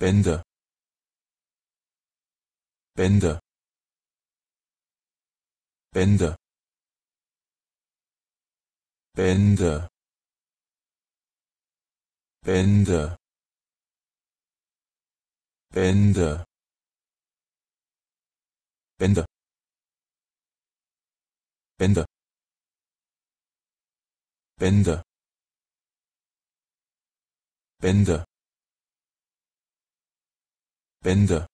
Bender. Bänder Bänder Bänder Bänder Bänder Bänder Bänder Bänder Bände